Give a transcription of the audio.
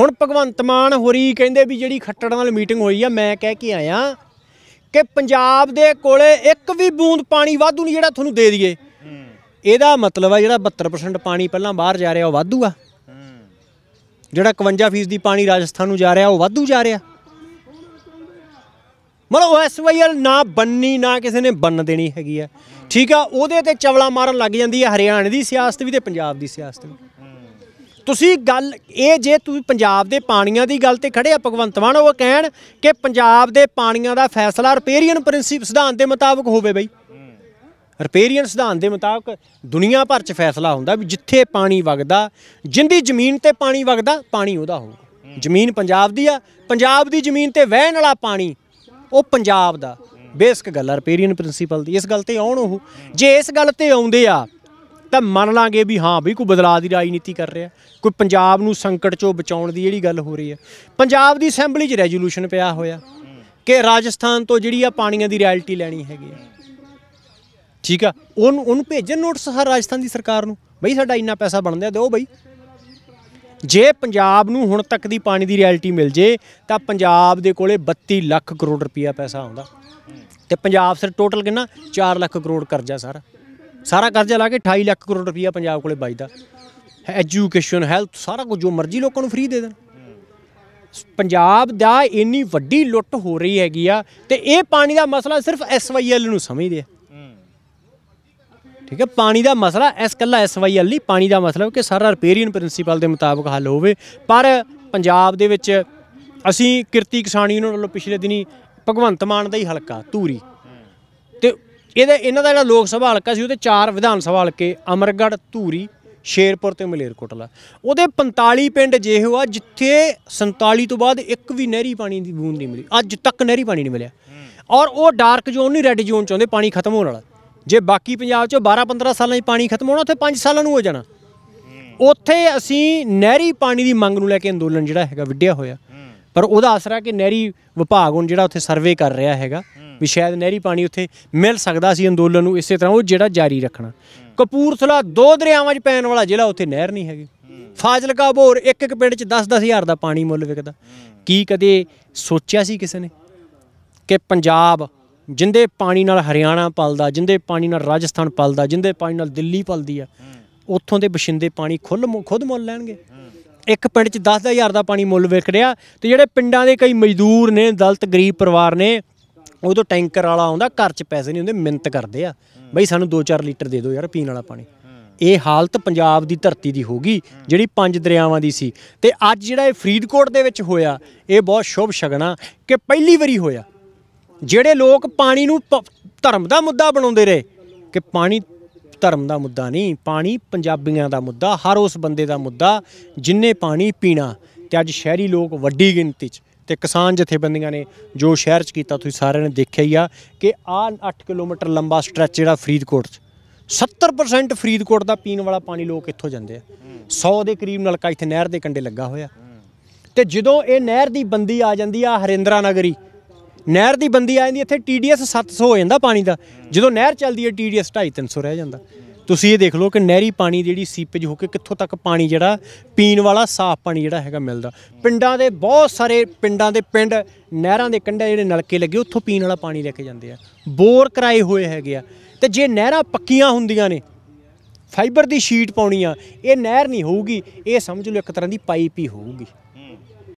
ਹੁਣ ਭਗਵੰਤ ਮਾਨ ਹੋਰੀ ਕਹਿੰਦੇ ਵੀ ਜਿਹੜੀ ਖੱਟੜ ਨਾਲ ਮੀਟਿੰਗ ਹੋਈ ਆ ਮੈਂ ਕਹਿ ਕੇ ਆਇਆ ਕਿ ਪੰਜਾਬ ਦੇ ਕੋਲੇ ਇੱਕ ਵੀ ਬੂੰਦ ਪਾਣੀ ਵਾਧੂ ਨਹੀਂ ਜਿਹੜਾ ਤੁਹਾਨੂੰ ਦੇ ਦਈਏ ਇਹਦਾ ਮਤਲਬ ਆ ਜਿਹੜਾ 72% ਪਾਣੀ ਪਹਿਲਾਂ ਬਾਹਰ ਜਾ ਰਿਹਾ ਉਹ ਵਾਧੂ ਆ ਜਿਹੜਾ 51% ਦੀ ਪਾਣੀ ਰਾਜਸਥਾਨ ਨੂੰ ਜਾ ਰਿਹਾ ਉਹ ਵਾਧੂ ਜਾ ਰਿਹਾ ਮਤਲਬ ਐਸਵਾਈਐਲ ਨਾ ਬੰਨੀ ਨਾ ਕਿਸੇ ਨੇ ਬੰਨ ਦੇਣੀ ਹੈਗੀ ਆ ਠੀਕ ਆ ਉਹਦੇ ਤੇ ਚਵਲਾ ਮਾਰਨ ਲੱਗ ਜਾਂਦੀ ਹੈ ਹਰਿਆਣੇ ਦੀ ਸਿਆਸਤ ਵੀ ਤੇ ਪੰਜਾਬ ਦੀ ਸਿਆਸਤ ਵੀ ਤੁਸੀਂ ਗੱਲ ਇਹ ਜੇ ਤੁਸੀਂ ਪੰਜਾਬ ਦੇ ਪਾਣੀਆਂ ਦੀ ਗੱਲ ਤੇ ਖੜੇ ਆ ਭਗਵੰਤ ਮਾਨ ਉਹ ਕਹਿਣ ਕਿ ਪੰਜਾਬ ਦੇ ਪਾਣੀਆਂ ਦਾ ਫੈਸਲਾ ਰਿਪੇਰੀਅਨ ਪ੍ਰਿੰਸੀਪ ਸਿਧਾਂਤ ਦੇ ਮੁਤਾਬਕ ਹੋਵੇ ਬਈ ਰਿਪੇਰੀਅਨ ਸਿਧਾਂਤ ਦੇ ਮੁਤਾਬਕ ਦੁਨੀਆ ਭਰ 'ਚ ਫੈਸਲਾ ਹੁੰਦਾ ਵੀ ਜਿੱਥੇ ਪਾਣੀ ਵਗਦਾ ਜਿੰਦੀ ਜ਼ਮੀਨ ਤੇ ਪਾਣੀ ਵਗਦਾ ਪਾਣੀ ਉਹਦਾ ਹੋਊ ਜ਼ਮੀਨ ਪੰਜਾਬ ਦੀ ਆ ਪੰਜਾਬ ਦੀ ਜ਼ਮੀਨ ਤੇ ਵਹਿਣ ਵਾਲਾ ਪਾਣੀ ਉਹ ਪੰਜਾਬ ਦਾ ਬੇਸਿਕ ਗੱਲ ਆ ਰਿਪੇਰੀਅਨ ਪ੍ਰਿੰਸੀਪਲ ਦੀ ਇਸ ਗੱਲ ਤੇ ਆਉਣ ਉਹ ਜੇ ਇਸ ਗੱਲ ਤੇ ਆਉਂਦੇ ਆ ਤਾਂ ਮੰਨ ਲਾਂਗੇ ਵੀ ਹਾਂ ਵੀ ਕੋਈ ਬਦਲਾਅ ਦੀ ਰਾਜਨੀਤੀ ਕਰ ਰਿਹਾ ਕੋਈ ਪੰਜਾਬ ਨੂੰ ਸੰਕਟ ਚੋਂ ਬਚਾਉਣ ਦੀ ਜਿਹੜੀ ਗੱਲ ਹੋ ਰਹੀ ਹੈ ਪੰਜਾਬ ਦੀ ਅਸੈਂਬਲੀ 'ਚ ਰੈਜ਼ੋਲੂਸ਼ਨ ਪਿਆ ਹੋਇਆ ਕਿ ਰਾਜਸਥਾਨ ਤੋਂ ਜਿਹੜੀ ਆ ਪਾਣੀਆਂ ਦੀ ਰਿਐਲਿਟੀ ਲੈਣੀ ਹੈਗੀ ਠੀਕ ਆ ਉਹਨੂੰ ਉਹਨੂੰ ਭੇਜਣ ਨੋਟਿਸ ਹਰ ਰਾਜਸਥਾਨ ਦੀ ਸਰਕਾਰ ਨੂੰ ਬਈ ਸਾਡਾ ਇੰਨਾ ਪੈਸਾ ਬਣਦਾ ਦਿਓ ਬਈ ਜੇ ਪੰਜਾਬ ਨੂੰ ਹੁਣ ਤੱਕ ਦੀ ਪਾਣੀ ਦੀ ਰਿਐਲਿਟੀ ਮਿਲ ਜੇ ਤਾਂ ਪੰਜਾਬ ਦੇ ਕੋਲੇ 32 ਲੱਖ ਕਰੋੜ ਰੁਪਇਆ ਪੈਸਾ ਆਉਂਦਾ ਤੇ ਪੰਜਾਬ ਸਿਰ ਟੋਟਲ ਕਿੰਨਾ 4 ਲੱਖ ਕਰੋੜ ਕਰਜ਼ਾ ਸਾਰਾ ਸਾਰਾ ਕਰਜ਼ਾ ਲਾ ਕੇ 28 ਲੱਖ ਕਰੋੜ ਰੁਪਈਆ ਪੰਜਾਬ ਕੋਲੇ ਬਚਦਾ ਐਜੂਕੇਸ਼ਨ ਹੈਲਥ ਸਾਰਾ ਕੁਝ ਜੋ ਮਰਜ਼ੀ ਲੋਕਾਂ ਨੂੰ ਫ੍ਰੀ ਦੇ ਦੇਣ ਪੰਜਾਬ ਦਾ ਇੰਨੀ ਵੱਡੀ ਲੁੱਟ ਹੋ ਰਹੀ ਹੈਗੀ ਆ ਤੇ ਇਹ ਪਾਣੀ ਦਾ ਮਸਲਾ ਸਿਰਫ ਐਸਵਾਈਐਲ ਨੂੰ ਸਮਝਦੇ ਆ ਠੀਕ ਹੈ ਪਾਣੀ ਦਾ ਮਸਲਾ ਇਸ ਕੱਲਾ ਐਸਵਾਈਐਲ ਨਹੀਂ ਪਾਣੀ ਦਾ ਮਸਲਾ ਕਿ ਸਾਰਾ ਰਿਪੇਰੀਅਨ ਪ੍ਰਿੰਸੀਪਲ ਦੇ ਮੁਤਾਬਕ ਹੱਲ ਹੋਵੇ ਪਰ ਪੰਜਾਬ ਦੇ ਵਿੱਚ ਅਸੀਂ ਕਿਰਤੀ ਕਿਸਾਨੀ ਉਹਨਾਂ ਵੱਲੋਂ ਪਿਛਲੇ ਦਿਨੀ ਭਗਵੰਤ ਮਾਨ ਦਾ ਹੀ ਹਲਕਾ ਧੂਰੀ ਤੇ ਇਹਦੇ ਇਹਨਾਂ ਦਾ ਜਿਹੜਾ ਲੋਕ ਸਭਾ ਹਲਕਾ ਸੀ ਉਹਦੇ ਚਾਰ ਵਿਧਾਨ ਸਭਾ ਹਲਕੇ ਅਮਰਗੜ ਧੂਰੀ ਸ਼ੇਰਪੁਰ ਤੇ ਮਲੇਰਕੋਟਲਾ ਉਹਦੇ 45 ਪਿੰਡ ਜਿਹੇ ਆ ਜਿੱਥੇ 47 ਤੋਂ ਬਾਅਦ ਇੱਕ ਵੀ ਨਹਿਰੀ ਪਾਣੀ ਦੀ ਬੂੰਦ ਨਹੀਂ ਮਿਲੀ ਅੱਜ ਤੱਕ ਨਹਿਰੀ ਪਾਣੀ ਨਹੀਂ ਮਿਲਿਆ ਔਰ ਉਹ ਡਾਰਕ ਜ਼ੋਨ ਨਹੀਂ ਰੈੱਡ ਜ਼ੋਨ ਚਾਹੁੰਦੇ ਪਾਣੀ ਖਤਮ ਹੋਣ ਵਾਲਾ ਜੇ ਬਾਕੀ ਪੰਜਾਬ ਚੋਂ 12-15 ਸਾਲਾਂ 'ਚ ਪਾਣੀ ਖਤਮ ਹੋਣਾ ਉੱਥੇ 5 ਸਾਲਾਂ ਨੂੰ ਹੋ ਜਾਣਾ ਉੱਥੇ ਅਸੀਂ ਨਹਿਰੀ ਪਾਣੀ ਦੀ ਮੰਗ ਨੂੰ ਲੈ ਕੇ ਅੰਦੋਲਨ ਜਿਹੜਾ ਹੈਗਾ ਵਿੱਢਿਆ ਹੋਇਆ ਪਰ ਉਹਦਾ ਅਸਰ ਹੈ ਕਿ ਨਹਿਰੀ ਵਿਭਾਗ ਹੁਣ ਜਿਹੜਾ ਉੱਥੇ ਸਰਵੇ ਕਰ ਰਿਹਾ ਹੈਗਾ ਵੀ ਸ਼ਾਇਦ ਨਹਿਰੀ ਪਾਣੀ ਉੱਥੇ ਮਿਲ ਸਕਦਾ ਸੀ ਅੰਦੋਲਨ ਨੂੰ ਇਸੇ ਤਰ੍ਹਾਂ ਉਹ ਜਿਹੜਾ ਜਾਰੀ ਰੱਖਣਾ ਕਪੂਰਥਲਾ ਦੋ ਦਰਿਆਵਾਂ 'ਚ ਪੈਣ ਵਾਲਾ ਜ਼ਿਲ੍ਹਾ ਉੱਥੇ ਨਹਿਰ ਨਹੀਂ ਹੈਗੀ ਫਾਜ਼ਿਲਕਾ ਬੋਰ ਇੱਕ ਇੱਕ ਪਿੰਡ 'ਚ 10-10 ਹਜ਼ਾਰ ਦਾ ਪਾਣੀ ਮੁੱਲ ਵਿਕਦਾ ਕੀ ਕਦੇ ਸੋਚਿਆ ਸੀ ਕਿਸੇ ਨੇ ਕਿ ਪੰਜਾਬ ਜਿੰਦੇ ਪਾਣੀ ਨਾਲ ਹਰਿਆਣਾ ਪਲਦਾ ਜਿੰਦੇ ਪਾਣੀ ਨਾਲ ਰਾਜਸਥਾਨ ਪਲਦਾ ਜਿੰਦੇ ਪਾਣੀ ਨਾਲ ਦਿੱਲੀ ਪਲਦੀ ਆ ਉੱਥੋਂ ਦੇ ਬਸ਼ਿੰਦੇ ਪਾਣੀ ਖੁੱਲ ਖੁਦ ਮੁੱਲ ਲੈਣਗੇ ਇੱਕ ਪਿੰਡ 'ਚ 10-10 ਹਜ਼ਾਰ ਦਾ ਪਾਣੀ ਮੁੱਲ ਵਿਕ ਰਿਹਾ ਤੇ ਜਿਹੜੇ ਪਿੰਡਾਂ ਦੇ ਕਈ ਮਜ਼ਦੂਰ ਨੇ ਦਲਤ ਗਰੀਬ ਪਰਿਵਾਰ ਨੇ ਉਦੋਂ ਟੈਂਕਰ ਵਾਲਾ ਆਉਂਦਾ ਘਰ 'ਚ ਪੈਸੇ ਨਹੀਂ ਹੁੰਦੇ ਮਿੰਤ ਕਰਦੇ ਆ ਬਈ ਸਾਨੂੰ 2-4 ਲੀਟਰ ਦੇ ਦਿਓ ਯਾਰ ਪੀਣ ਵਾਲਾ ਪਾਣੀ ਇਹ ਹਾਲਤ ਪੰਜਾਬ ਦੀ ਧਰਤੀ ਦੀ ਹੋਗੀ ਜਿਹੜੀ ਪੰਜ ਦਰਿਆਵਾਂ ਦੀ ਸੀ ਤੇ ਅੱਜ ਜਿਹੜਾ ਇਹ ਫਰੀਦਕੋਟ ਦੇ ਵਿੱਚ ਹੋਇਆ ਇਹ ਬਹੁਤ ਸ਼ੁਭ ਸ਼ਗਨਾ ਕਿ ਪਹਿਲੀ ਵਾਰੀ ਹੋਇਆ ਜਿਹੜੇ ਲੋਕ ਪਾਣੀ ਨੂੰ ਧਰਮ ਦਾ ਮੁੱਦਾ ਬਣਾਉਂਦੇ ਰਹੇ ਕਿ ਪਾਣੀ ਧਰਮ ਦਾ ਮੁੱਦਾ ਨਹੀਂ ਪਾਣੀ ਪੰਜਾਬੀਆਂ ਦਾ ਮੁੱਦਾ ਹਰ ਉਸ ਬੰਦੇ ਦਾ ਮੁੱਦਾ ਜਿੰਨੇ ਪਾਣੀ ਪੀਣਾ ਤੇ ਅੱਜ ਸ਼ਹਿਰੀ ਲੋਕ ਵੱਡੀ ਗਿਣਤੀ 'ਚ ਤੇ ਕਿਸਾਨ ਜਥੇਬੰਦੀਆਂ ਨੇ ਜੋ ਸ਼ਹਿਰ 'ਚ ਕੀਤਾ ਤੁਸੀਂ ਸਾਰਿਆਂ ਨੇ ਦੇਖਿਆ ਹੀ ਆ ਕਿ ਆ 8 ਕਿਲੋਮੀਟਰ ਲੰਬਾ ਸਟ੍ਰੈਚ ਜਿਹੜਾ ਫਰੀਦਕੋਟ 'ਚ 70% ਫਰੀਦਕੋਟ ਦਾ ਪੀਣ ਵਾਲਾ ਪਾਣੀ ਲੋਕ ਇੱਥੋਂ ਜਾਂਦੇ ਆ 100 ਦੇ ਕਰੀਬ ਨਲਕਾ ਇੱਥੇ ਨਹਿਰ ਦੇ ਕੰਢੇ ਲੱਗਾ ਹੋਇਆ ਤੇ ਜਦੋਂ ਇਹ ਨਹਿਰ ਦੀ ਬੰਦੀ ਆ ਜਾਂਦੀ ਆ ਹਰਿੰਦਰਾ ਨਗਰੀ ਨਹਿਰ ਦੀ ਬੰਦੀ ਆ ਜਾਂਦੀ ਇੱਥੇ ਟੀਡੀਐਸ 700 ਹੋ ਜਾਂਦਾ ਪਾਣੀ ਦਾ ਜਦੋਂ ਨਹਿਰ ਚੱਲਦੀ ਹੈ ਟੀਡੀਐਸ 250 ਰਹਿ ਜਾਂਦਾ ਤੁਸੀਂ ਇਹ ਦੇਖ ਲਓ ਕਿ ਨਹਿਰੀ ਪਾਣੀ ਜਿਹੜੀ ਸੀਪੇਜ ਹੋ ਕੇ ਕਿੱਥੋਂ ਤੱਕ ਪਾਣੀ ਜਿਹੜਾ ਪੀਣ ਵਾਲਾ ਸਾਫ਼ ਪਾਣੀ ਜਿਹੜਾ ਹੈਗਾ ਮਿਲਦਾ ਪਿੰਡਾਂ ਦੇ ਬਹੁਤ ਸਾਰੇ ਪਿੰਡਾਂ ਦੇ ਪਿੰਡ ਨਹਿਰਾਂ ਦੇ ਕੰਢੇ ਜਿਹੜੇ ਨਲਕੇ ਲੱਗੇ ਉੱਥੋਂ ਪੀਣ ਵਾਲਾ ਪਾਣੀ ਲੈ ਕੇ ਜਾਂਦੇ ਆ ਬੋਰ ਕਰਾਏ ਹੋਏ ਹੈਗੇ ਆ ਤੇ ਜੇ ਨਹਿਰਾਂ ਪੱਕੀਆਂ ਹੁੰਦੀਆਂ ਨੇ ਫਾਈਬਰ ਦੀ ਸ਼ੀਟ ਪਾਉਣੀ ਆ ਇਹ ਨਹਿਰ ਨਹੀਂ ਹੋਊਗੀ ਇਹ ਸਮਝ ਲਓ ਇੱਕ ਤਰ੍ਹਾਂ ਦੀ ਪਾਈਪ ਹੀ ਹੋਊਗੀ